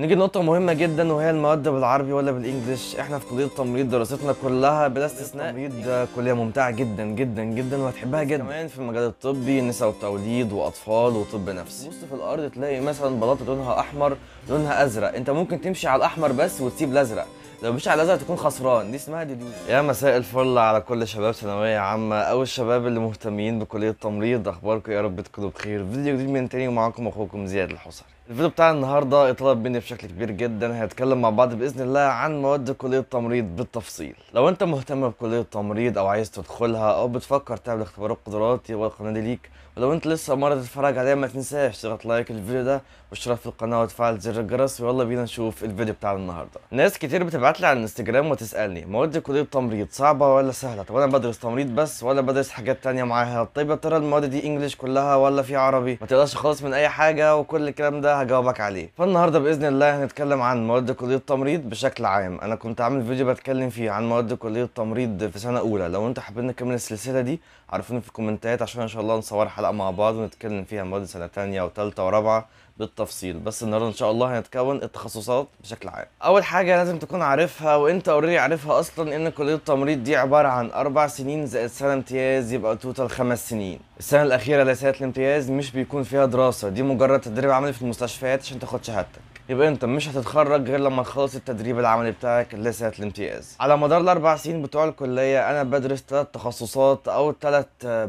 نيجي لنقطة مهمة جدا وهي المواد بالعربي ولا بالانجلش، احنا في كلية التمريض دراستنا كلها بلا استثناء التمريض كلية ممتعة جدا جدا جدا وهتحبها جدا كمان في المجال الطبي نساء وتوليد واطفال وطب نفسي. بص في الارض تلاقي مثلا بلاطة لونها احمر لونها ازرق، انت ممكن تمشي على الاحمر بس وتسيب الازرق، لو مش على الازرق تكون خسران دي اسمها ديليوجن يا مساء الفل على كل شباب ثانويه عامه او الشباب اللي مهتمين بكليه التمريض اخباركم إيه؟ يا رب تكونوا بخير فيديو جديد من تاني ومعاكم اخوكم زياد الحصري الفيديو بتاع النهارده اتطلب مني بشكل كبير جدا هنتكلم مع بعض باذن الله عن مواد كليه التمريض بالتفصيل لو انت مهتم بكليه التمريض او عايز تدخلها او بتفكر تعمل اختبار القدرات يبقى القناه دي ليك ولو انت لسه مره تتفرج عليها ما تنساش تضغط لايك الفيديو ده واشتراك في القناه وتفعل زر الجرس ويلا بينا نشوف الفيديو بتاع النهارده ناس كتير بتبعت لي على الانستجرام وتسالني مواد كليه التمريض صعبه ولا سهله طب انا بدرس تمريض بس ولا بدرس حاجات تانية معاها طيب يا ترى المواد دي انجلش كلها ولا في عربي ما تقدرش خالص من اي حاجه وكل الكلام ده هجاوبك عليه فالنهارده باذن الله هنتكلم عن مواد كليه التمريض بشكل عام انا كنت عامل فيديو بتكلم فيه عن مواد كليه التمريض في سنه اولى لو انتوا حابين نكمل السلسله دي عرفونا في الكومنتات عشان ان شاء الله نصور حلقه مع بعض ونتكلم فيها مواد سنه تانية وثالثه ورابعه بالتفصيل بس النهارده ان شاء الله هنتكون التخصصات بشكل عام اول حاجه لازم تكون عارفها وانت اوريدي عارفها اصلا ان كليه التمريض دي عباره عن اربع سنين زائد سنه امتياز يبقى توتال خمس سنين السنه الاخيره اللي سنه الامتياز مش بيكون فيها دراسه دي مجرد تدريب عملي في المستشفيات عشان تاخد شهادتك يبقى انت مش هتتخرج غير لما تخلص التدريب العملي بتاعك اللي سنه الامتياز على مدار الاربع سنين بتوع الكليه انا بدرس ثلاث تخصصات او ثلاث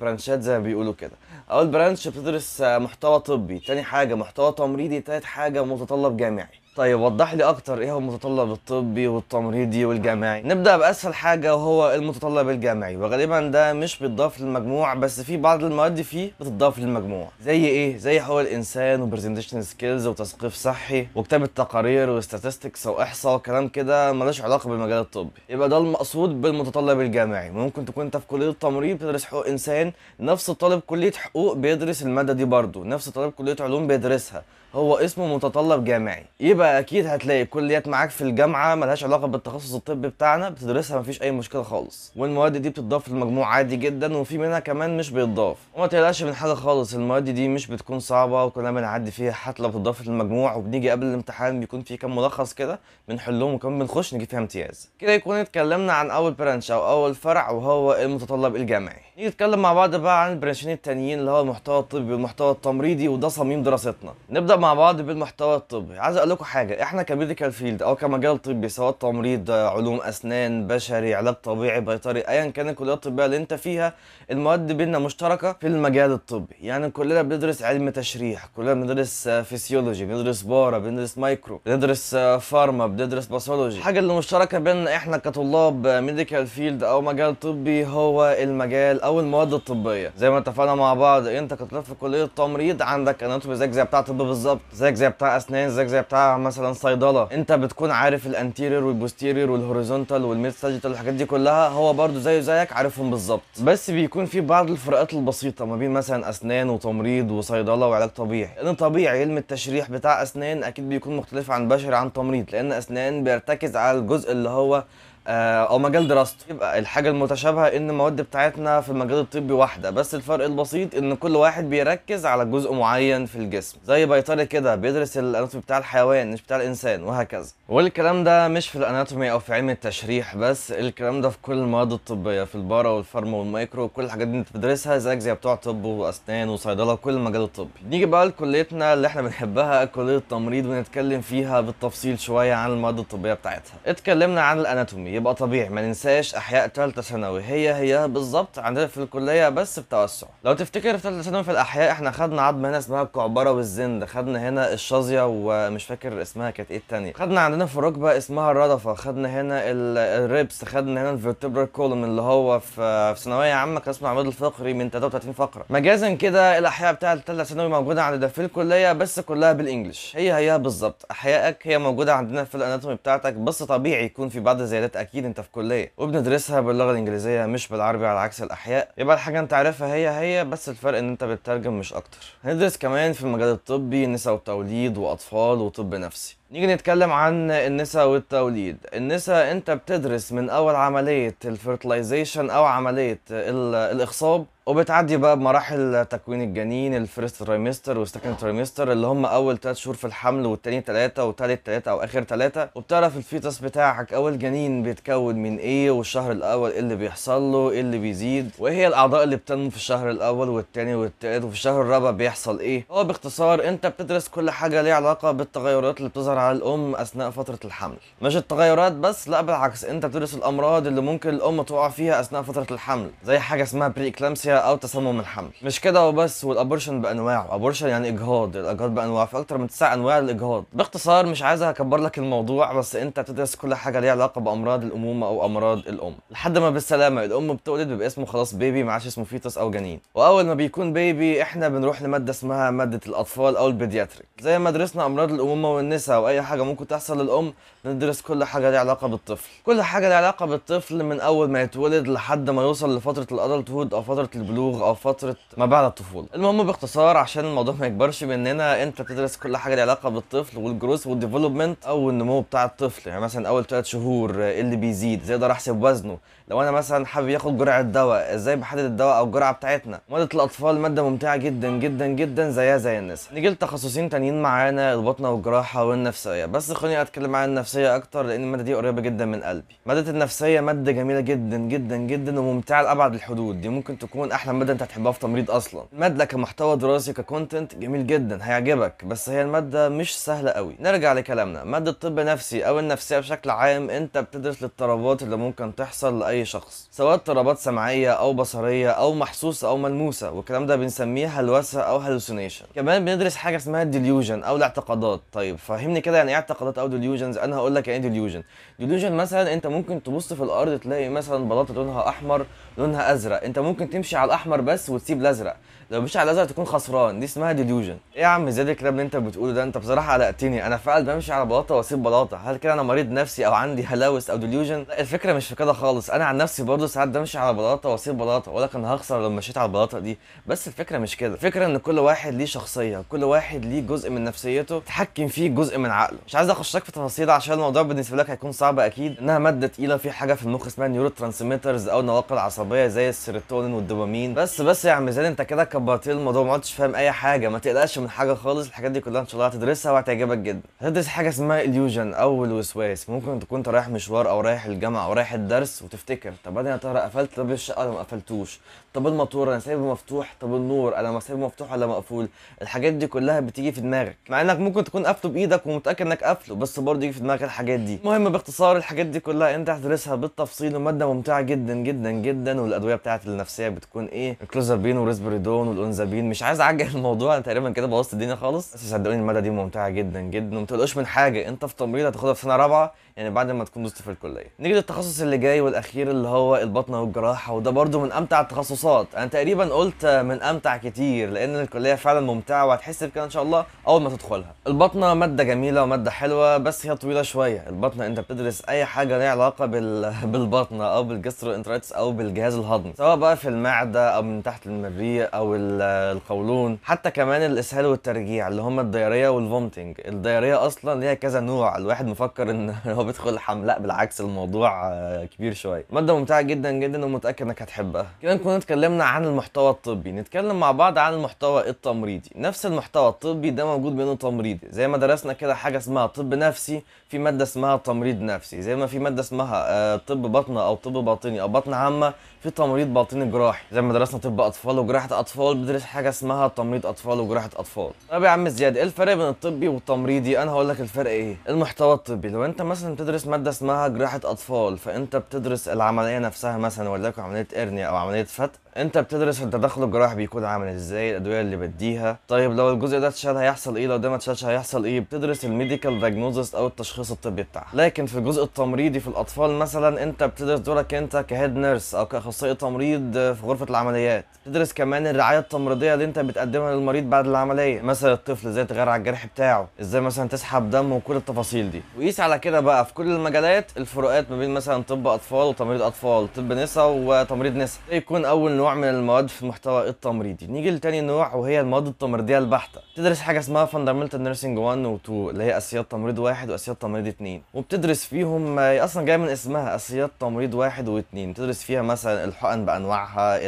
برانشات زي ما بيقولوا كده اول برانش بتدرس محتوى طبي تاني حاجه محتوى تمريضي تالت حاجه متطلب جامعي طيب وضح لي اكتر ايه هو المتطلب الطبي والتمريضي والجامعي نبدا باسهل حاجه وهو المتطلب الجامعي وغالبا ده مش بيتضاف للمجموع بس في بعض المواد فيه بتضاف للمجموع زي ايه زي حقوق الانسان وبرزنتيشن سكيلز وتثقيف صحي وكتابه تقارير وستاتستكس واحصاء وكلام كده ملوش علاقه بالمجال الطبي يبقى ده المقصود بالمتطلب الجامعي ممكن تكون انت في كليه التمريض بتدرس حقوق انسان نفس طالب كليه حقوق بيدرس الماده دي برضه نفس طالب كليه علوم بيدرسها هو اسمه متطلب جامعي يبقى اكيد هتلاقي كليات معاك في الجامعه ملهاش علاقه بالتخصص الطبي بتاعنا بتدرسها مفيش اي مشكله خالص والمواد دي بتضاف للمجموع عادي جدا وفي منها كمان مش بيتضاف وما تقلقش من حاجه خالص المواد دي مش بتكون صعبه وكلنا بنعدي فيها حتى لو بتضاف للمجموع وبنيجي قبل الامتحان بيكون في كام ملخص كده بنحلهم وكمان بنخش نجيب فيها امتياز كده يكون اتكلمنا عن اول برانش او اول فرع وهو المتطلب الجامعي نيجي نتكلم مع بعض بقى عن البرانشين التانيين اللي هو المحتوى الطبي والمحتوى التمريضي وده صميم دراستنا نبدا مع بعض بالمحتوى الطبي عايز اقول لكم حاجه احنا كميديكال فيلد او كمجال طبي سواء تمريض علوم اسنان بشري علاج طبيعي بيطري ايا كان الكليه الطبيه اللي انت فيها المواد بينا مشتركه في المجال الطبي يعني كلنا بندرس علم تشريح كلنا بندرس فيسيولوجي بندرس بارا بندرس مايكرو بندرس فارما بندرس باثولوجي الحاجه اللي مشتركه بيننا احنا كطلاب ميديكال فيلد او مجال طبي هو المجال او المواد الطبيه زي ما اتفقنا مع بعض انت كطالب في كليه التمريض عندك اناتومي زي بتاع طب بالظبط بالظبط زيك زي بتاع اسنان زيك زي بتاع مثلا صيدله انت بتكون عارف الانتيرير والبوستيرير والهوريزونتال والميد ساجيتال والحاجات دي كلها هو برده زيه زيك عارفهم بالظبط بس بيكون في بعض الفروقات البسيطه ما بين مثلا اسنان وتمريض وصيدله وعلاج طبيعي لان طبيعي علم التشريح بتاع اسنان اكيد بيكون مختلف عن بشري عن تمريض لان اسنان بيرتكز على الجزء اللي هو آه، او مجال دراسته يبقى الحاجه المتشابهه ان المواد بتاعتنا في المجال الطبي واحده بس الفرق البسيط ان كل واحد بيركز على جزء معين في الجسم زي بيطري كده بيدرس الاناتومي بتاع الحيوان مش بتاع الانسان وهكذا والكلام ده مش في الاناتومي او في علم التشريح بس الكلام ده في كل المواد الطبيه في البارا والفارما والمايكرو وكل الحاجات دي انت بتدرسها زيك زي بتوع طب واسنان وصيدله وكل المجال الطبي نيجي بقى لكليتنا اللي احنا بنحبها كليه التمريض ونتكلم فيها بالتفصيل شويه عن المواد الطبيه بتاعتها اتكلمنا عن الاناتومي يبقى طبيعي ما ننساش احياء ثالثه ثانوي هي هي بالظبط عندنا في الكليه بس بتوسع لو تفتكر في ثالثه ثانوي في الاحياء احنا خدنا عظم هنا اسمها الكعبره والزند خدنا هنا الشظيه ومش فاكر اسمها كانت ايه الثانيه خدنا عندنا في الركبه اسمها الردفه خدنا هنا الريبس خدنا هنا الفيرتبرال كولوم اللي هو في في ثانويه عامه كان اسمه عماد الفقري من 33 فقره مجازا كده الاحياء بتاع الثالثه ثانوي موجوده عندنا في الكليه بس كلها بالانجلش هي هي بالظبط احيائك هي موجوده عندنا في الاناتومي بتاعتك بس طبيعي يكون في بعض الزيادات اكيد انت في كليه وبندرسها باللغه الانجليزيه مش بالعربي على عكس الاحياء يبقى الحاجه انت عارفها هي هي بس الفرق ان انت بتترجم مش اكتر هندرس كمان في المجال الطبي نساء وتوليد واطفال وطب نفسي نيجي نتكلم عن النساء والتوليد النساء انت بتدرس من اول عمليه الفيرتلايزيشن او عمليه الاخصاب وبتعدي بقى بمراحل تكوين الجنين الفيرست ترايمستر والسكند ترايمستر اللي هم اول ثلاث شهور في الحمل والتاني ثلاثه وتالت ثلاثه او اخر ثلاثه وبتعرف الفيتس بتاعك او الجنين بيتكون من ايه والشهر الاول ايه اللي بيحصل له ايه اللي بيزيد وايه هي الاعضاء اللي بتنمو في الشهر الاول والثاني والثالث وفي الشهر الرابع بيحصل ايه هو باختصار انت بتدرس كل حاجه ليها علاقه بالتغيرات اللي بتظهر على الام اثناء فتره الحمل مش التغيرات بس لا بالعكس انت بتدرس الامراض اللي ممكن الام تقع فيها اثناء فتره الحمل زي حاجه اسمها بري او تصمم الحمل مش كده وبس والابورشن بانواعه ابورشن يعني اجهاض الاجهاض بانواعه في اكتر من تسع انواع للاجهاض باختصار مش عايز اكبر لك الموضوع بس انت بتدرس كل حاجه ليها علاقه بامراض الامومه او امراض الام لحد ما بالسلامه الام بتولد بيبقى اسمه خلاص بيبي ما عادش اسمه فيتوس او جنين واول ما بيكون بيبي احنا بنروح لماده اسمها ماده الاطفال او البيدياتريك زي ما درسنا امراض الامومه والنساء واي حاجه ممكن تحصل للام ندرس كل حاجه ليها علاقه بالطفل كل حاجه ليها علاقه بالطفل من اول ما يتولد لحد ما يوصل لفتره الادلتهود او فتره البلوغ او فتره ما بعد الطفوله المهم باختصار عشان الموضوع ما يكبرش مننا انت بتدرس كل حاجه ليها علاقه بالطفل والجروث والديفلوبمنت او النمو بتاع الطفل يعني مثلا اول ثلاث شهور ايه اللي بيزيد ازاي اقدر احسب وزنه لو انا مثلا حابب ياخد جرعه دواء ازاي بحدد الدواء او الجرعه بتاعتنا ماده الاطفال ماده ممتعه جدا جدا جدا زيها زي الناس نيجي لتخصصين تانيين معانا البطنه والجراحه والنفسيه بس خليني اتكلم عن النفسيه اكتر لان الماده دي قريبه جدا من قلبي ماده النفسيه ماده جميله جدا جدا جدا وممتعه لابعد الحدود دي ممكن تكون احلى ماده انت هتحبها في تمريض اصلا الماده كمحتوى دراسي ككونتنت جميل جدا هيعجبك بس هي الماده مش سهله قوي نرجع لكلامنا ماده الطب نفسي او النفسيه بشكل عام انت بتدرس الاضطرابات اللي ممكن تحصل لاي شخص سواء اضطرابات سمعيه او بصريه او محسوسه او ملموسه والكلام ده بنسميه هلوسه او هلوسينيشن كمان بندرس حاجه اسمها الديليوجن او الاعتقادات طيب فهمني كده يعني ايه اعتقادات او ديليوجنز انا هقول لك يعني ايه ديليوجن ديليوجن مثلا انت ممكن تبص في الارض تلاقي مثلا بلاطه لونها احمر لونها ازرق انت ممكن تمشي على الاحمر بس وتسيب الازرق لو مش على الازرق تكون خسران دي اسمها ديليوجن ايه يا عم زياد الكلام اللي انت بتقوله ده انت بصراحه قلقتني انا فعلا بمشي على بلاطه واسيب بلاطه هل كده انا مريض نفسي او عندي هلاوس او ديليوجن لا الفكره مش في كده خالص انا عن نفسي برضه ساعات بمشي على بلاطه واسيب بلاطه ولا كان هخسر لو مشيت على البلاطه دي بس الفكره مش كده الفكره ان كل واحد ليه شخصيه كل واحد ليه جزء من نفسيته تحكم فيه جزء من عقله مش عايز اخش لك في تفاصيل عشان الموضوع بالنسبه لك هيكون صعب اكيد انها ماده تقيله في حاجه في المخ اسمها نيورو ترانسميترز او النواقل العصبيه زي السيروتونين والدوبامين ومين بس بس يا عم زياد انت كده كبرت الموضوع ما عدتش فاهم اي حاجه ما تقلقش من حاجه خالص الحاجات دي كلها ان شاء الله هتدرسها وهتعجبك جدا هتدرس حاجه اسمها اليوجن او الوسواس ممكن تكون انت رايح مشوار او رايح الجامعه او رايح الدرس وتفتكر طب انا يا ترى قفلت طب الشقه ولا ما قفلتوش طب الموتور انا سايبه مفتوح طب النور انا ما سايبه مفتوح ولا مقفول الحاجات دي كلها بتيجي في دماغك مع انك ممكن تكون قافله بايدك ومتاكد انك قافله بس برضه يجي في دماغك الحاجات دي المهم باختصار الحاجات دي كلها انت هتدرسها بالتفصيل وماده ممتعه جدا جدا جدا والادويه بتاعت النفسيه بتكون تكون ايه الكلوزابين وريسبريدون والانزابين مش عايز اعجل الموضوع انا تقريبا كده بوظت الدنيا خالص بس صدقوني الماده دي ممتعه جدا جدا وما تقلقوش من حاجه انت في تمريض هتاخدها في سنه رابعه يعني بعد ما تكون دوست في الكليه نيجي للتخصص اللي جاي والاخير اللي هو البطنه والجراحه وده برده من امتع التخصصات انا تقريبا قلت من امتع كتير لان الكليه فعلا ممتعه وهتحس بكده ان شاء الله اول ما تدخلها البطنه ماده جميله وماده حلوه بس هي طويله شويه البطنه انت بتدرس اي حاجه ليها علاقه بال... بالبطنه او بالجسترو انترايتس او بالجهاز الهضمي سواء بقى في المعده القعده او من تحت المريء او القولون حتى كمان الاسهال والترجيع اللي هم الدياريه والفومتنج الدياريه اصلا ليها كذا نوع الواحد مفكر ان هو بيدخل حمل لا بالعكس الموضوع آه، كبير شويه ماده ممتعه جدا جدا ومتاكد انك هتحبها كده نكون اتكلمنا عن المحتوى الطبي نتكلم مع بعض عن المحتوى التمريضي نفس المحتوى الطبي ده موجود بينه تمريضي زي ما درسنا كده حاجه اسمها طب نفسي في ماده اسمها تمريض نفسي زي ما في ماده اسمها آه، طب بطنه او طب باطني او بطن عامه في تمريض باطني جراحي زي ما درسنا طب اطفال وجراحه اطفال بندرس حاجه اسمها تمريض اطفال وجراحه اطفال طب يا عم زياد ايه الفرق بين الطبي والتمريضي انا هقول لك الفرق ايه المحتوى الطبي لو انت مثلا بتدرس ماده اسمها جراحه اطفال فانت بتدرس العمليه نفسها مثلا وليكن عمليه ارنيا او عمليه فتق انت بتدرس التدخل الجراحي بيكون عامل ازاي الادويه اللي بديها طيب لو الجزء ده اتشال هيحصل ايه لو ده ما اتشالش هيحصل ايه بتدرس الميديكال دايجنوزس او التشخيص الطبي بتاعها لكن في الجزء التمريضي في الاطفال مثلا انت بتدرس دورك انت كهيد نيرس او كاخصائي تمريض في غرفه العمليات تدرس كمان الرعايه التمريضيه اللي انت بتقدمها للمريض بعد العمليه مثلا الطفل ازاي تغير على الجرح بتاعه ازاي مثلا تسحب دم وكل التفاصيل دي وقيس على كده بقى في كل المجالات الفروقات ما بين مثلا طب اطفال وتمريض اطفال طب نساء وتمريض نساء يكون اول نوع من المواد في المحتوى التمريضي نيجي لتاني نوع وهي المواد التمريضيه البحته بتدرس حاجه اسمها فاندامنتال نيرسينج 1 و 2 اللي هي اساسيات تمريض واحد واساسيات تمريض 2 وبتدرس فيهم اصلا جايه من اسمها اساسيات تمريض واحد 2 بتدرس فيها مثلا الحقن بانواعها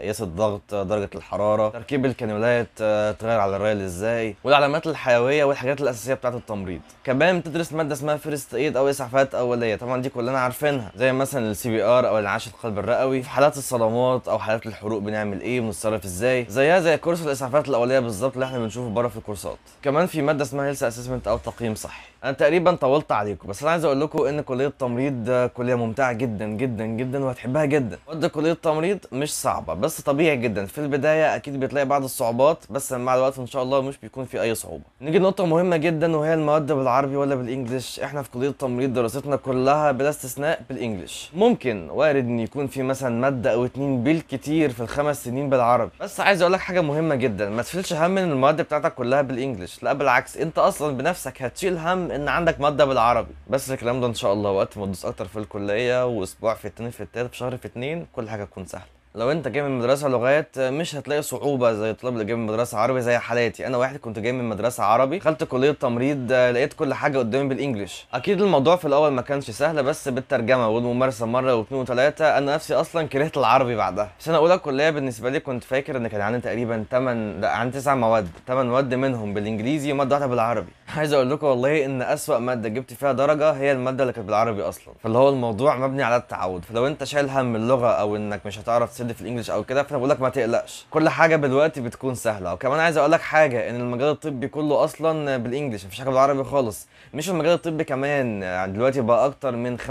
قياس الضغط درجه الحراره تركيب الكانولات آه، تغير على الرايل ازاي والعلامات الحيويه والحاجات الاساسيه بتاعه التمريض كمان بتدرس ماده اسمها فيرست ايد او اسعافات اوليه طبعا دي كلنا عارفينها زي مثلا السي بي ار او الانعاش القلب الرئوي في حالات الصدمات او حالات الحروق بنعمل ايه بنتصرف ازاي زيها زي كورس الاسعافات الاوليه بالظبط اللي احنا بنشوفه بره في الكورسات كمان في ماده اسمها هيلث اسسمنت او تقييم صحي انا تقريبا طولت عليكم بس انا عايز اقول لكم ان كليه التمريض كليه ممتعه جدا جدا جدا وهتحبها جدا وقت كليه التمريض مش صعبه بس طبيعي جدا في البدايه اكيد بتلاقي بعض الصعوبات بس مع الوقت ان شاء الله مش بيكون في اي صعوبه نيجي لنقطه مهمه جدا وهي المواد بالعربي ولا بالانجلش احنا في كليه التمريض دراستنا كلها بلا استثناء بالانجلش ممكن وارد ان يكون في مثلا ماده او اتنين بالك كتير في الخمس سنين بالعربي بس عايز اقول لك حاجه مهمه جدا ما تشيلش هم ان المواد بتاعتك كلها بالانجلش لا بالعكس انت اصلا بنفسك هتشيل هم ان عندك ماده بالعربي بس الكلام ده ان شاء الله وقت ما تدوس اكتر في الكليه واسبوع في اتنين في التالت في شهر في اتنين كل حاجه تكون سهله لو انت جاي من مدرسه لغات مش هتلاقي صعوبه زي الطلاب اللي جاي من مدرسه عربي زي حالاتي انا واحد كنت جاي من مدرسه عربي دخلت كليه تمريض لقيت كل حاجه قدامي بالانجلش اكيد الموضوع في الاول ما كانش سهل بس بالترجمه والممارسه مره واثنين وثلاثه انا نفسي اصلا كرهت العربي بعدها سنه اولى كليه بالنسبه لي كنت فاكر ان كان عندي تقريبا 8 لا عندي 9 مواد 8 مواد منهم بالانجليزي وماده واحده بالعربي عايز اقول لكم والله ان اسوأ ماده جبت فيها درجه هي الماده اللي كانت بالعربي اصلا فاللي هو الموضوع مبني على التعود فلو انت شايل هم اللغه او انك مش هتعرف تسد في الانجليش او كده فانا بقول لك ما تقلقش كل حاجه دلوقتي بتكون سهله وكمان عايز اقول لك حاجه ان المجال الطبي كله اصلا بالانجليش مفيش حاجه بالعربي خالص مش المجال الطبي كمان يعني دلوقتي بقى اكتر من 95%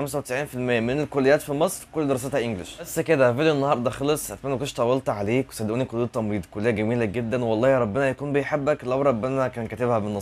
من الكليات في مصر كل دراستها انجليش بس كده فيديو النهارده خلص اتمنى ما طولت عليك وصدقوني كليه التمريض كليه جميله جدا والله ربنا يكون بيحبك لو ربنا كان كاتبها من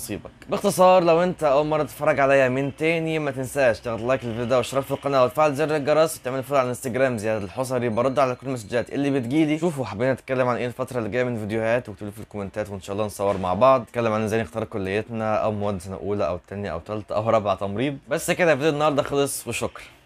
باختصار لو انت اول مره تتفرج عليا من تاني ما تنساش تاخد لايك للفيديو واشترك واشتراك في القناه وتفعل زر الجرس وتعمل فولو على الانستجرام زياد الحصري برد على كل المسجات اللي بتجيلي شوفوا حابين نتكلم عن ايه الفتره اللي جايه من فيديوهات واكتبوا في الكومنتات وان شاء الله نصور مع بعض نتكلم عن ازاي نختار كليتنا او مواد سنه اولى او تانية او تالتة او رابعه تمريض بس كده فيديو النهارده خلص وشكرا